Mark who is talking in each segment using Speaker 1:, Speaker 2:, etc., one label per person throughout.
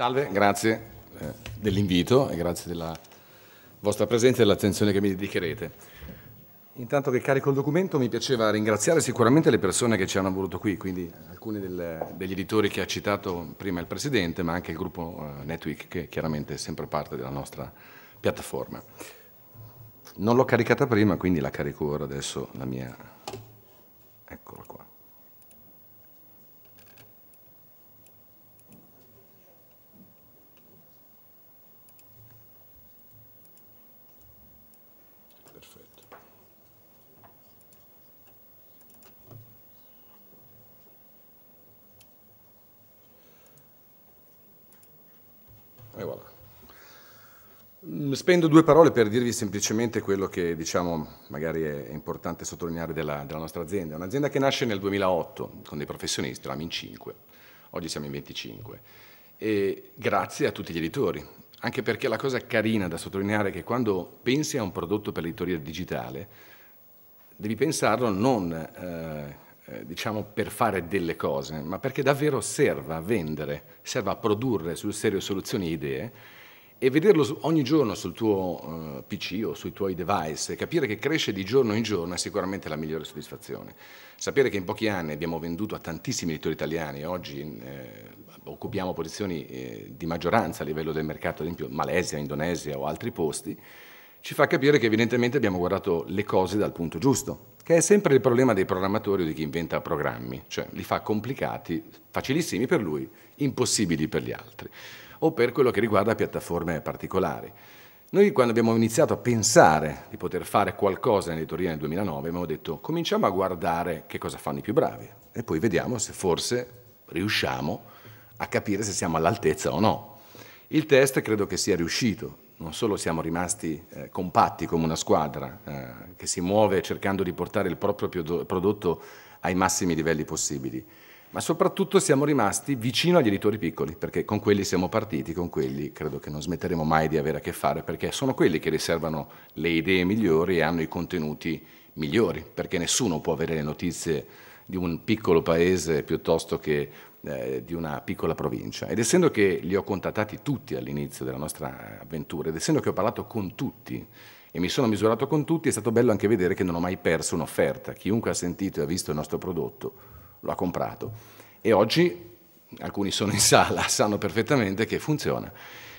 Speaker 1: Salve, grazie eh, dell'invito e grazie della vostra presenza e dell'attenzione che mi dedicherete. Intanto che carico il documento mi piaceva ringraziare sicuramente le persone che ci hanno voluto qui, quindi alcuni del, degli editori che ha citato prima il Presidente, ma anche il gruppo eh, Netweek che chiaramente è sempre parte della nostra piattaforma. Non l'ho caricata prima, quindi la carico ora adesso la mia... Eccola qua. E Voilà. Spendo due parole per dirvi semplicemente quello che diciamo magari è importante sottolineare della, della nostra azienda. È un'azienda che nasce nel 2008 con dei professionisti, eravamo in 5, oggi siamo in 25. E grazie a tutti gli editori, anche perché la cosa carina da sottolineare è che quando pensi a un prodotto per l'editoria digitale, devi pensarlo non... Eh, eh, diciamo per fare delle cose, ma perché davvero serva a vendere, serva a produrre sul serio soluzioni e idee e vederlo ogni giorno sul tuo eh, PC o sui tuoi device e capire che cresce di giorno in giorno è sicuramente la migliore soddisfazione. Sapere che in pochi anni abbiamo venduto a tantissimi editori italiani, oggi eh, occupiamo posizioni eh, di maggioranza a livello del mercato, ad esempio Malesia, Indonesia o altri posti, ci fa capire che evidentemente abbiamo guardato le cose dal punto giusto, che è sempre il problema dei programmatori o di chi inventa programmi, cioè li fa complicati, facilissimi per lui, impossibili per gli altri, o per quello che riguarda piattaforme particolari. Noi quando abbiamo iniziato a pensare di poter fare qualcosa nell'editoria nel 2009 abbiamo detto cominciamo a guardare che cosa fanno i più bravi e poi vediamo se forse riusciamo a capire se siamo all'altezza o no. Il test credo che sia riuscito, non solo siamo rimasti eh, compatti come una squadra eh, che si muove cercando di portare il proprio prodotto ai massimi livelli possibili, ma soprattutto siamo rimasti vicino agli editori piccoli, perché con quelli siamo partiti, con quelli credo che non smetteremo mai di avere a che fare, perché sono quelli che riservano le idee migliori e hanno i contenuti migliori, perché nessuno può avere le notizie di un piccolo paese piuttosto che eh, di una piccola provincia ed essendo che li ho contattati tutti all'inizio della nostra avventura ed essendo che ho parlato con tutti e mi sono misurato con tutti è stato bello anche vedere che non ho mai perso un'offerta. Chiunque ha sentito e ha visto il nostro prodotto lo ha comprato e oggi alcuni sono in sala, sanno perfettamente che funziona.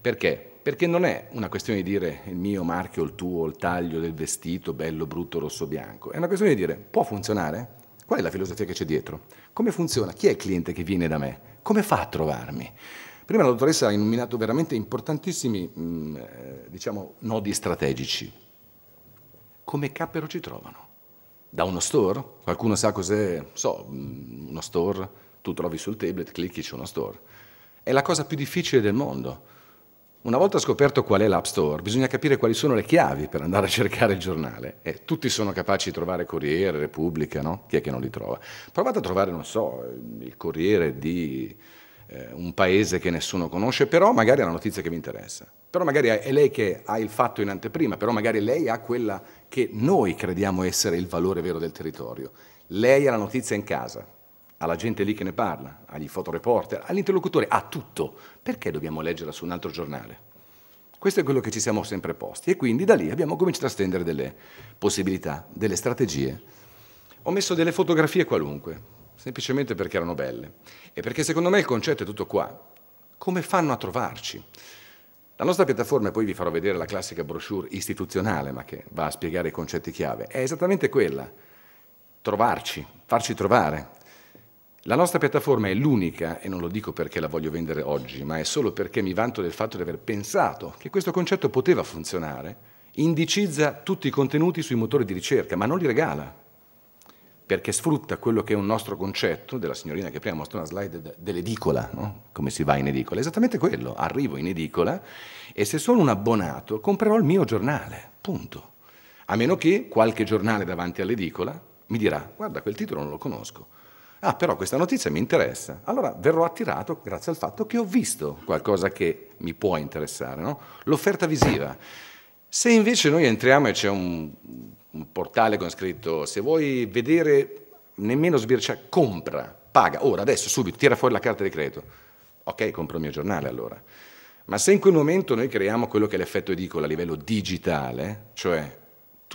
Speaker 1: Perché? Perché non è una questione di dire il mio marchio, il tuo, il taglio del vestito, bello, brutto, rosso, bianco. È una questione di dire può funzionare? Qual è la filosofia che c'è dietro? Come funziona? Chi è il cliente che viene da me? Come fa a trovarmi? Prima la dottoressa ha nominato veramente importantissimi mm, eh, diciamo, nodi strategici. Come cappero ci trovano? Da uno store? Qualcuno sa cos'è? So, mm, uno store, tu trovi sul tablet, clicchi, c'è uno store. È la cosa più difficile del mondo una volta scoperto qual è l'App Store, bisogna capire quali sono le chiavi per andare a cercare il giornale. Eh, tutti sono capaci di trovare Corriere, Repubblica, no? Chi è che non li trova? Provate a trovare, non so, eh, il Corriere di eh, un paese che nessuno conosce, però magari è la notizia che vi interessa. Però magari è lei che ha il fatto in anteprima, però magari lei ha quella che noi crediamo essere il valore vero del territorio. Lei ha la notizia in casa, alla gente lì che ne parla, agli fotoreporter, all'interlocutore, a tutto. Perché dobbiamo leggerla su un altro giornale? Questo è quello che ci siamo sempre posti e quindi da lì abbiamo cominciato a stendere delle possibilità, delle strategie. Ho messo delle fotografie qualunque, semplicemente perché erano belle e perché secondo me il concetto è tutto qua. Come fanno a trovarci? La nostra piattaforma, e poi vi farò vedere la classica brochure istituzionale, ma che va a spiegare i concetti chiave, è esattamente quella. Trovarci, farci trovare, la nostra piattaforma è l'unica, e non lo dico perché la voglio vendere oggi, ma è solo perché mi vanto del fatto di aver pensato che questo concetto poteva funzionare, indicizza tutti i contenuti sui motori di ricerca, ma non li regala, perché sfrutta quello che è un nostro concetto, della signorina che prima mostrò una slide dell'edicola, no? come si va in edicola, esattamente quello, arrivo in edicola e se sono un abbonato comprerò il mio giornale, punto. A meno che qualche giornale davanti all'edicola mi dirà guarda quel titolo non lo conosco, ah però questa notizia mi interessa, allora verrò attirato grazie al fatto che ho visto qualcosa che mi può interessare, no? l'offerta visiva. Se invece noi entriamo e c'è un, un, portale con scritto se vuoi vedere nemmeno sbircia, compra, paga, ora, adesso, subito, tira fuori la carta di credito. Ok, compro il mio giornale allora. Ma se in quel momento noi creiamo quello che è l'effetto edicolo a livello digitale, cioè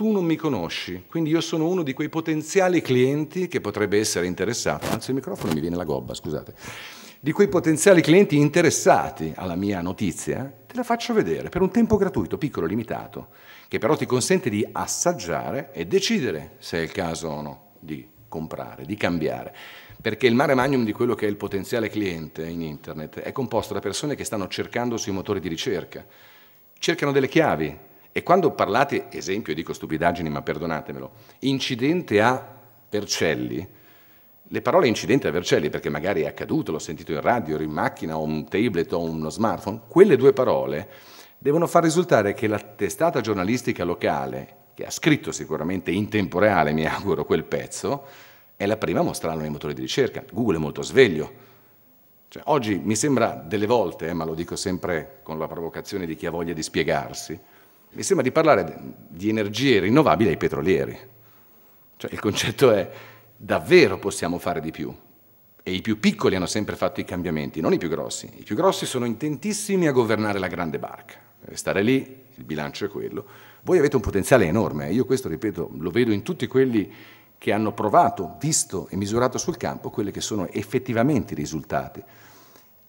Speaker 1: tu non mi conosci, quindi io sono uno di quei potenziali clienti che potrebbe essere interessato, anzi il microfono mi viene la gobba, scusate, di quei potenziali clienti interessati alla mia notizia, te la faccio vedere per un tempo gratuito, piccolo, limitato, che però ti consente di assaggiare e decidere se è il caso o no di comprare, di cambiare. Perché il mare magnum di quello che è il potenziale cliente in internet è composto da persone che stanno cercando sui motori di ricerca, cercano delle chiavi, e quando parlate, esempio, dico stupidaggini, ma perdonatemelo, incidente a Vercelli, le parole incidente a Vercelli, perché magari è accaduto, l'ho sentito in radio, in macchina, o un tablet o uno smartphone, quelle due parole devono far risultare che la testata giornalistica locale, che ha scritto sicuramente in tempo reale, mi auguro, quel pezzo, è la prima a mostrarlo nei motori di ricerca. Google è molto sveglio. Cioè, oggi mi sembra delle volte, eh, ma lo dico sempre con la provocazione di chi ha voglia di spiegarsi, mi sembra di parlare di energie rinnovabili ai petrolieri. Cioè il concetto è davvero possiamo fare di più. E i più piccoli hanno sempre fatto i cambiamenti, non i più grossi. I più grossi sono intentissimi a governare la grande barca. stare lì, il bilancio è quello. Voi avete un potenziale enorme, eh. io questo, ripeto, lo vedo in tutti quelli che hanno provato, visto e misurato sul campo quelli che sono effettivamente i risultati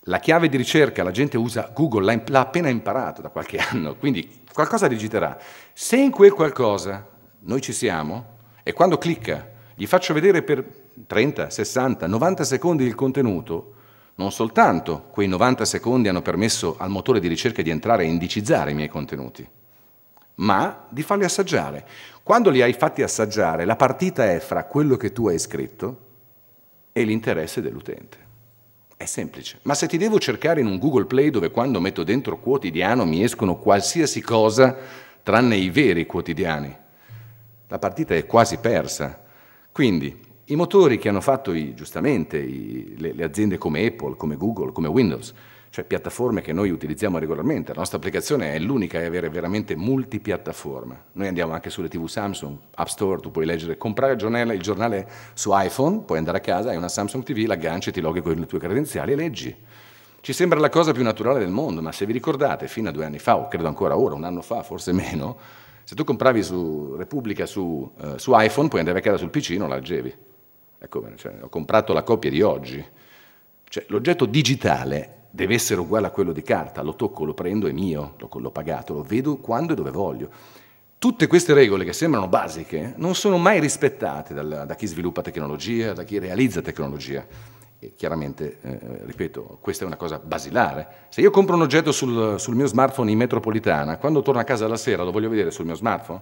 Speaker 1: la chiave di ricerca la gente usa Google, l'ha appena imparato da qualche anno, quindi qualcosa digiterà. Se in quel qualcosa noi ci siamo e quando clicca gli faccio vedere per 30, 60, 90 secondi il contenuto, non soltanto quei 90 secondi hanno permesso al motore di ricerca di entrare e indicizzare i miei contenuti, ma di farli assaggiare. Quando li hai fatti assaggiare, la partita è fra quello che tu hai scritto e l'interesse dell'utente. È semplice. Ma se ti devo cercare in un Google Play dove quando metto dentro quotidiano mi escono qualsiasi cosa tranne i veri quotidiani, la partita è quasi persa. Quindi i motori che hanno fatto i, giustamente i, le, le aziende come Apple, come Google, come Windows, cioè piattaforme che noi utilizziamo regolarmente. La nostra applicazione è l'unica a avere veramente multipiattaforme. Noi andiamo anche sulle TV Samsung, App Store, tu puoi leggere, comprare il giornale, il giornale su iPhone, puoi andare a casa, hai una Samsung TV, l'agganci, ti loghi con le tue credenziali e leggi. Ci sembra la cosa più naturale del mondo, ma se vi ricordate, fino a due anni fa, o credo ancora ora, un anno fa, forse meno, se tu compravi su Repubblica su, eh, su iPhone, puoi andare a casa sul PC e non la leggevi. Ecco, cioè, ho comprato la copia di oggi. Cioè, l'oggetto digitale deve essere uguale a quello di carta, lo tocco, lo prendo, è mio, l'ho pagato, lo vedo quando e dove voglio. Tutte queste regole che sembrano basiche non sono mai rispettate dal, da chi sviluppa tecnologia, da chi realizza tecnologia. E chiaramente, eh, eh, ripeto, questa è una cosa basilare. Se io compro un oggetto sul, sul mio smartphone in metropolitana, quando torno a casa la sera lo voglio vedere sul mio smartphone?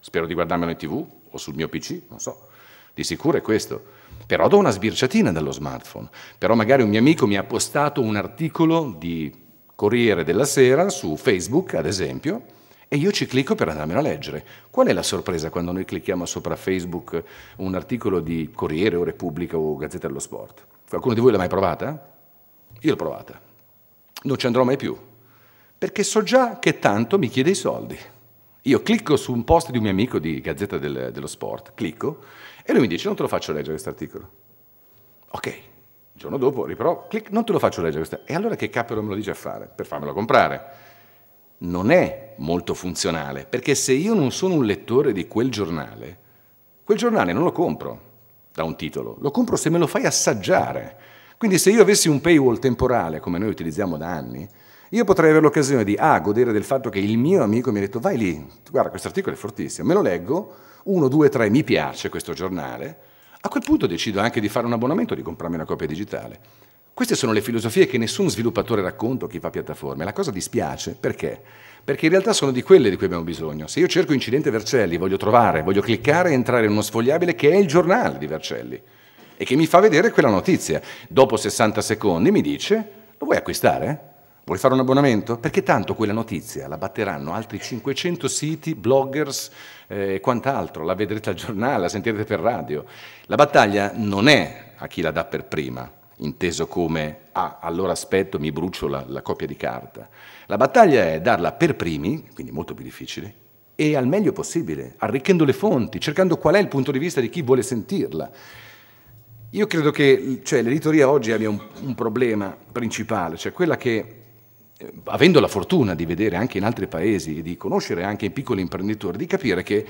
Speaker 1: Spero di guardarmelo in tv o sul mio PC, non so. Di sicuro è questo. Però do una sbirciatina dallo smartphone. Però magari un mio amico mi ha postato un articolo di Corriere della Sera su Facebook, ad esempio, e io ci clicco per andarmelo a leggere. Qual è la sorpresa quando noi clicchiamo sopra Facebook un articolo di Corriere o Repubblica o Gazzetta dello Sport? Qualcuno di voi l'ha mai provata? Io l'ho provata. Non ci andrò mai più, perché so già che tanto mi chiede i soldi. Io clicco su un post di un mio amico di Gazzetta del, dello Sport, clicco, e lui mi dice non te lo faccio leggere questo articolo. Ok, il giorno dopo riprovo, clic, non te lo faccio leggere questo. E allora che capero me lo dice a fare? Per farmelo comprare. Non è molto funzionale, perché se io non sono un lettore di quel giornale, quel giornale non lo compro da un titolo, lo compro se me lo fai assaggiare. Quindi se io avessi un paywall temporale, come noi utilizziamo da anni, io potrei avere l'occasione di A, ah, godere del fatto che il mio amico mi ha detto vai lì, guarda questo articolo è fortissimo, me lo leggo, 1, 2, 3, mi piace questo giornale, a quel punto decido anche di fare un abbonamento e di comprarmi una copia digitale. Queste sono le filosofie che nessun sviluppatore racconta o chi fa piattaforme. La cosa dispiace perché? Perché in realtà sono di quelle di cui abbiamo bisogno. Se io cerco incidente Vercelli, voglio trovare, voglio cliccare e entrare in uno sfogliabile che è il giornale di Vercelli e che mi fa vedere quella notizia. Dopo 60 secondi mi dice, lo vuoi acquistare? Vuoi fare un abbonamento? Perché tanto quella notizia la batteranno altri 500 siti, bloggers eh, e eh, quant'altro, la vedrete al giornale, la sentirete per radio. La battaglia non è a chi la dà per prima, inteso come ah, allora aspetto, mi brucio la, la copia di carta. La battaglia è darla per primi, quindi molto più difficile, e al meglio possibile, arricchendo le fonti, cercando qual è il punto di vista di chi vuole sentirla. Io credo che cioè, l'editoria oggi abbia un, un problema principale, cioè quella che eh, avendo la fortuna di vedere anche in altri paesi e di conoscere anche i piccoli imprenditori, di capire che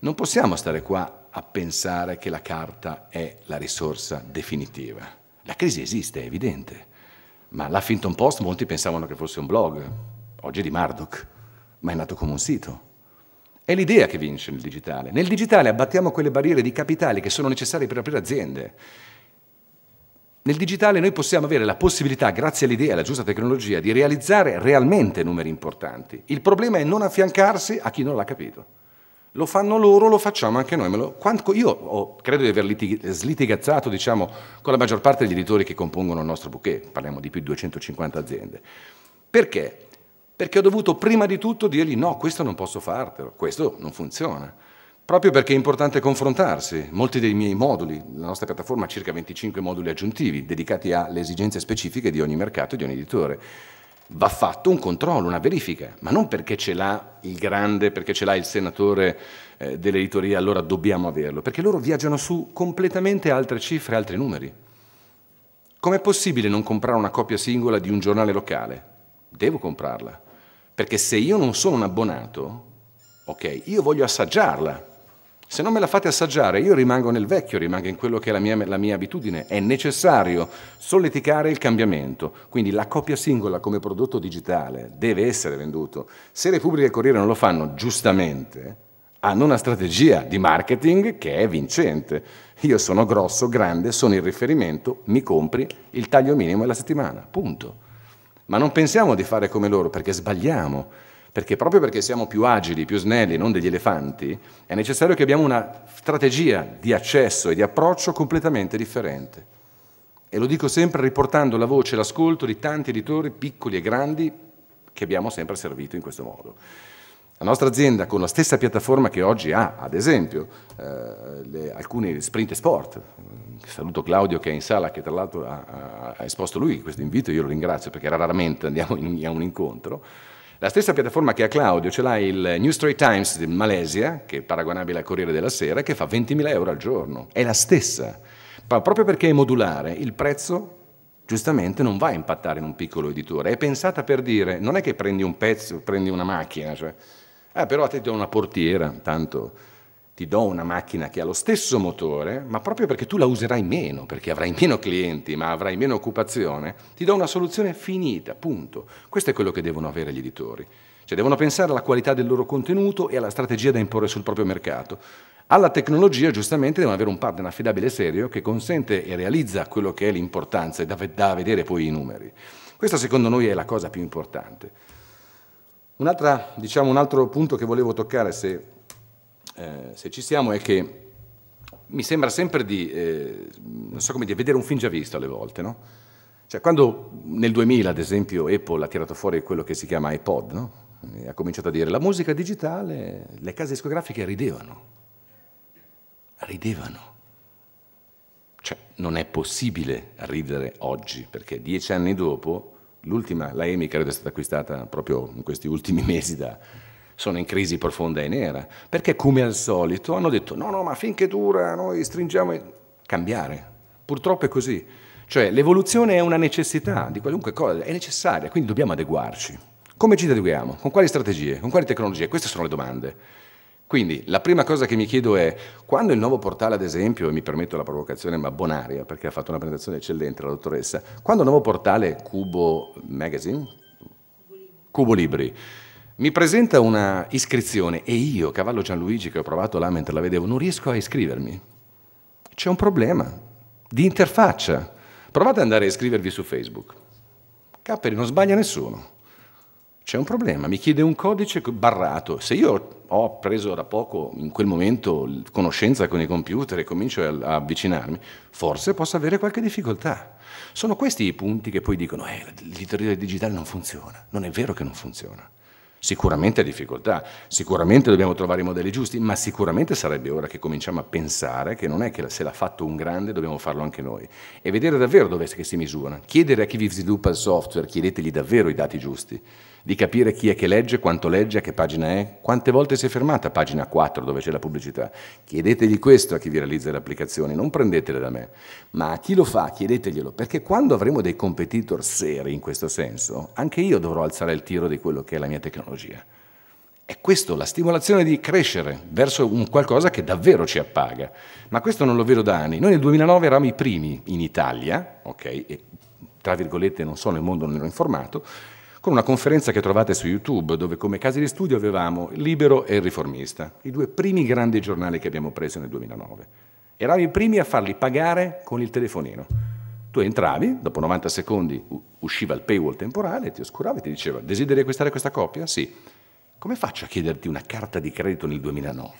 Speaker 1: non possiamo stare qua a pensare che la carta è la risorsa definitiva. La crisi esiste, è evidente, ma l'Huffington Post molti pensavano che fosse un blog, oggi è di Murdoch, ma è nato come un sito. È l'idea che vince nel digitale. Nel digitale abbattiamo quelle barriere di capitali che sono necessarie per aprire aziende. Nel digitale noi possiamo avere la possibilità, grazie all'idea e alla giusta tecnologia, di realizzare realmente numeri importanti. Il problema è non affiancarsi a chi non l'ha capito. Lo fanno loro, lo facciamo anche noi. Io credo di aver slitigazzato diciamo, con la maggior parte degli editori che compongono il nostro bouquet, parliamo di più di 250 aziende. Perché? Perché ho dovuto prima di tutto dirgli no, questo non posso fartelo, questo non funziona proprio perché è importante confrontarsi. Molti dei miei moduli, la nostra piattaforma ha circa 25 moduli aggiuntivi dedicati alle esigenze specifiche di ogni mercato e di ogni editore. Va fatto un controllo, una verifica, ma non perché ce l'ha il grande, perché ce l'ha il senatore eh, dell'editoria, allora dobbiamo averlo, perché loro viaggiano su completamente altre cifre, altri numeri. Com'è possibile non comprare una copia singola di un giornale locale? Devo comprarla, perché se io non sono un abbonato, ok, io voglio assaggiarla, se non me la fate assaggiare, io rimango nel vecchio, rimango in quello che è la mia, la mia, abitudine. È necessario solleticare il cambiamento. Quindi la copia singola come prodotto digitale deve essere venduto. Se Repubblica e Corriere non lo fanno giustamente, hanno una strategia di marketing che è vincente. Io sono grosso, grande, sono il riferimento, mi compri il taglio minimo alla settimana. Punto. Ma non pensiamo di fare come loro perché sbagliamo perché proprio perché siamo più agili, più snelli, non degli elefanti, è necessario che abbiamo una strategia di accesso e di approccio completamente differente. E lo dico sempre riportando la voce e l'ascolto di tanti editori, piccoli e grandi, che abbiamo sempre servito in questo modo. La nostra azienda, con la stessa piattaforma che oggi ha, ad esempio, eh, le, alcuni sprint sport, saluto Claudio che è in sala, che tra l'altro ha, ha, esposto lui questo invito, io lo ringrazio perché raramente andiamo in, a un incontro, la stessa piattaforma che ha Claudio ce l'ha il New Straight Times di Malesia, che è paragonabile al Corriere della Sera, che fa 20.000 euro al giorno. È la stessa. Ma proprio perché è modulare, il prezzo giustamente non va a impattare in un piccolo editore. È pensata per dire, non è che prendi un pezzo, prendi una macchina, cioè, ah però a te ti do una portiera, tanto ti do una macchina che ha lo stesso motore, ma proprio perché tu la userai meno, perché avrai meno clienti, ma avrai meno occupazione, ti do una soluzione finita, punto. Questo è quello che devono avere gli editori. Cioè devono pensare alla qualità del loro contenuto e alla strategia da imporre sul proprio mercato. Alla tecnologia, giustamente, devono avere un partner affidabile e serio che consente e realizza quello che è l'importanza e da, vedere poi i numeri. Questa secondo noi è la cosa più importante. Diciamo, un altro punto che volevo toccare, se eh, se ci siamo, è che mi sembra sempre di, eh, non so come dire, vedere un film già visto alle volte, no? Cioè, quando nel 2000, ad esempio, Apple ha tirato fuori quello che si chiama iPod, no? ha cominciato a dire la musica digitale, le case discografiche ridevano. Ridevano. Cioè, non è possibile ridere oggi, perché dieci anni dopo, l'ultima, la EMI credo sia stata acquistata proprio in questi ultimi mesi da, sono in crisi profonda e nera, perché come al solito hanno detto no, no, ma finché dura noi stringiamo... Cambiare, purtroppo è così. Cioè l'evoluzione è una necessità di qualunque cosa, è necessaria, quindi dobbiamo adeguarci. Come ci adeguiamo? Con quali strategie? Con quali tecnologie? Queste sono le domande. Quindi la prima cosa che mi chiedo è quando il nuovo portale, ad esempio, e mi permetto la provocazione, ma bonaria, perché ha fatto una presentazione eccellente la dottoressa, quando il nuovo portale Cubo Magazine, Cubo Libri, Cubo Libri mi presenta una iscrizione e io, cavallo Gianluigi, che ho provato là mentre la vedevo, non riesco a iscrivermi. C'è un problema di interfaccia. Provate ad andare a iscrivervi su Facebook. Capperi, non sbaglia nessuno. C'è un problema, mi chiede un codice barrato. Se io ho preso da poco, in quel momento, conoscenza con i computer e comincio a avvicinarmi, forse posso avere qualche difficoltà. Sono questi i punti che poi dicono, eh, l'editoria digitale non funziona. Non è vero che non funziona. Sicuramente è difficoltà, sicuramente dobbiamo trovare i modelli giusti, ma sicuramente sarebbe ora che cominciamo a pensare che non è che se l'ha fatto un grande dobbiamo farlo anche noi e vedere davvero dove si misura. Chiedere a chi vi sviluppa il software, chiedeteli davvero i dati giusti di capire chi è che legge, quanto legge, a che pagina è, quante volte si è fermata a pagina 4 dove c'è la pubblicità. Chiedetegli questo a chi vi realizza le applicazioni, non prendetele da me, ma a chi lo fa chiedeteglielo, perché quando avremo dei competitor seri in questo senso, anche io dovrò alzare il tiro di quello che è la mia tecnologia. È questo la stimolazione di crescere verso un qualcosa che davvero ci appaga. Ma questo non lo vedo da anni. Noi nel 2009 eravamo i primi in Italia, ok, e tra virgolette non so nel mondo, non ero informato, con una conferenza che trovate su YouTube, dove come casi di studio avevamo Libero e Il Riformista, i due primi grandi giornali che abbiamo preso nel 2009. Eravamo i primi a farli pagare con il telefonino. Tu entravi, dopo 90 secondi usciva il paywall temporale, ti oscurava e ti diceva desideri acquistare questa copia? Sì. Come faccio a chiederti una carta di credito nel 2009?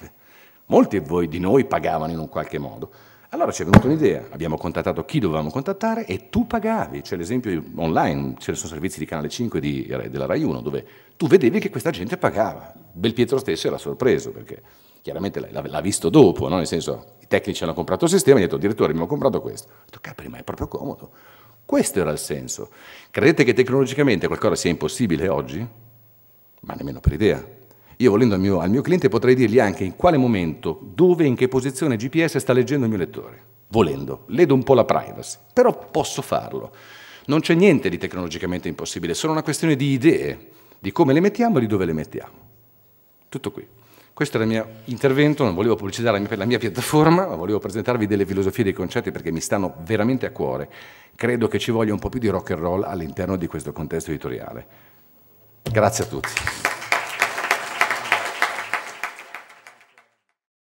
Speaker 1: Molti di voi di noi pagavano in un qualche modo. Allora ci è venuta un'idea, abbiamo contattato chi dovevamo contattare e tu pagavi, c'è l'esempio online, ce ne sono servizi di Canale 5 di, della Rai 1 dove tu vedevi che questa gente pagava. Belpietro stesso era sorpreso perché chiaramente l'ha, visto dopo, no? nel senso i tecnici hanno comprato il sistema e hanno detto direttore abbiamo comprato questo. Ho detto capri ma è proprio comodo. Questo era il senso. Credete che tecnologicamente qualcosa sia impossibile oggi? Ma nemmeno per idea. Io volendo al mio, al mio cliente potrei dirgli anche in quale momento, dove, in che posizione GPS sta leggendo il mio lettore. Volendo, ledo un po' la privacy, però posso farlo. Non c'è niente di tecnologicamente impossibile, è solo una questione di idee, di come le mettiamo e di dove le mettiamo. Tutto qui. Questo era il mio intervento, non volevo pubblicizzare la mia, la mia, piattaforma, ma volevo presentarvi delle filosofie, dei concetti perché mi stanno veramente a cuore. Credo che ci voglia un po' più di rock and roll all'interno di questo contesto editoriale. Grazie a tutti.